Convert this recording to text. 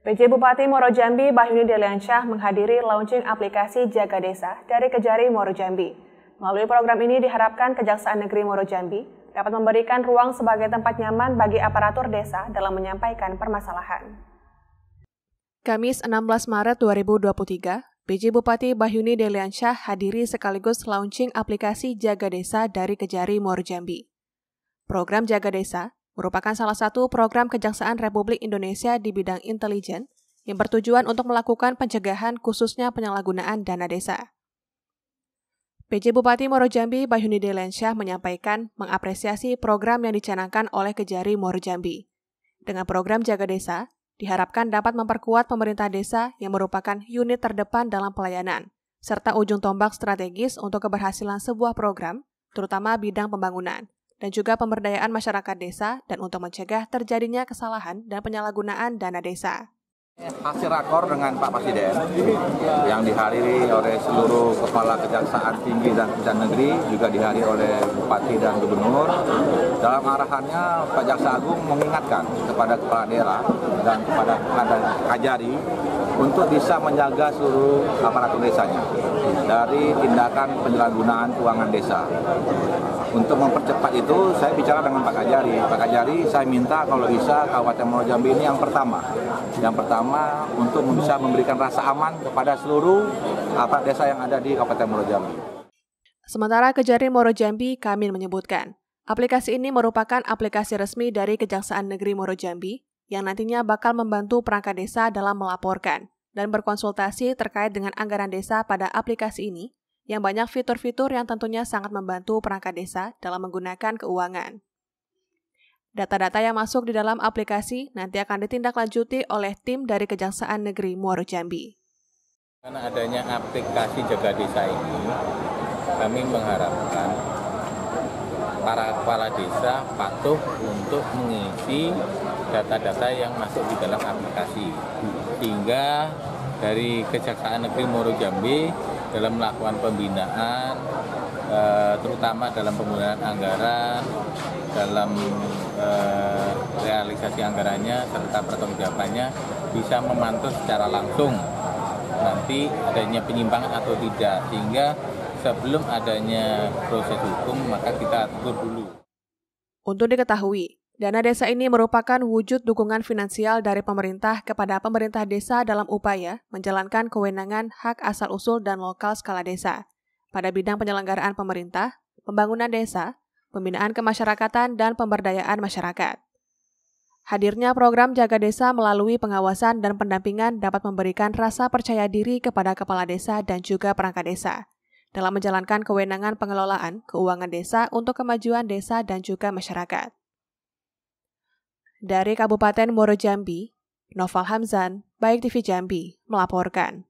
PJ Bupati Moro Jambi Bahyuni Deliansyah menghadiri launching aplikasi Jaga Desa dari Kejari Moro Jambi. Melalui program ini diharapkan Kejaksaan Negeri Moro Jambi dapat memberikan ruang sebagai tempat nyaman bagi aparatur desa dalam menyampaikan permasalahan. Kamis 16 Maret 2023, PJ Bupati Bahyuni Deliansyah hadiri sekaligus launching aplikasi Jaga Desa dari Kejari Moro Jambi. Program Jaga Desa merupakan salah satu program Kejaksaan Republik Indonesia di bidang intelijen yang bertujuan untuk melakukan pencegahan khususnya penyalahgunaan dana desa. PJ Bupati Moro Jambi Bayuni Delensyah menyampaikan mengapresiasi program yang dicanangkan oleh Kejari Moro Jambi. Dengan program Jaga Desa, diharapkan dapat memperkuat pemerintah desa yang merupakan unit terdepan dalam pelayanan, serta ujung tombak strategis untuk keberhasilan sebuah program, terutama bidang pembangunan dan juga pemberdayaan masyarakat desa dan untuk mencegah terjadinya kesalahan dan penyalahgunaan dana desa. Hasil rakor dengan Pak Presiden yang dihadiri oleh seluruh kepala kejaksaan tinggi dan kejaksaan negeri juga dihadiri oleh Bupati dan Gubernur dalam arahannya Pak Jaksa Agung mengingatkan kepada kepala daerah dan kepada kajari untuk bisa menjaga seluruh aparatur desanya dari tindakan penyalahgunaan keuangan desa. Untuk mempercepat itu, saya bicara dengan Pak Kajari. Pak Kajari, saya minta kalau bisa Kabupaten Jambi ini yang pertama. Yang pertama untuk bisa memberikan rasa aman kepada seluruh aparat desa yang ada di Kabupaten Jambi. Sementara Kejari Jambi, Kamin menyebutkan, aplikasi ini merupakan aplikasi resmi dari Kejaksaan Negeri Jambi yang nantinya bakal membantu perangkat desa dalam melaporkan dan berkonsultasi terkait dengan anggaran desa pada aplikasi ini yang banyak fitur-fitur yang tentunya sangat membantu perangkat desa dalam menggunakan keuangan. Data-data yang masuk di dalam aplikasi nanti akan ditindaklanjuti oleh tim dari Kejaksaan Negeri Muaro Jambi. Karena adanya aplikasi Jaga Desa ini, kami mengharapkan para kepala desa patuh untuk mengisi data-data yang masuk di dalam aplikasi sehingga dari Kejaksaan Negeri Moro Jambi dalam melakukan pembinaan eh, terutama dalam penggunaan anggaran dalam eh, realisasi anggarannya serta pertanggungjawabannya bisa memantau secara langsung nanti adanya penyimpangan atau tidak sehingga sebelum adanya proses hukum maka kita atur dulu. Untuk diketahui, dana desa ini merupakan wujud dukungan finansial dari pemerintah kepada pemerintah desa dalam upaya menjalankan kewenangan hak asal-usul dan lokal skala desa pada bidang penyelenggaraan pemerintah, pembangunan desa, pembinaan kemasyarakatan, dan pemberdayaan masyarakat. Hadirnya program Jaga Desa melalui pengawasan dan pendampingan dapat memberikan rasa percaya diri kepada kepala desa dan juga perangkat desa dalam menjalankan kewenangan pengelolaan keuangan desa untuk kemajuan desa dan juga masyarakat. Dari Kabupaten Moro Jambi, Noval Hamzan, Baik TV Jambi, melaporkan.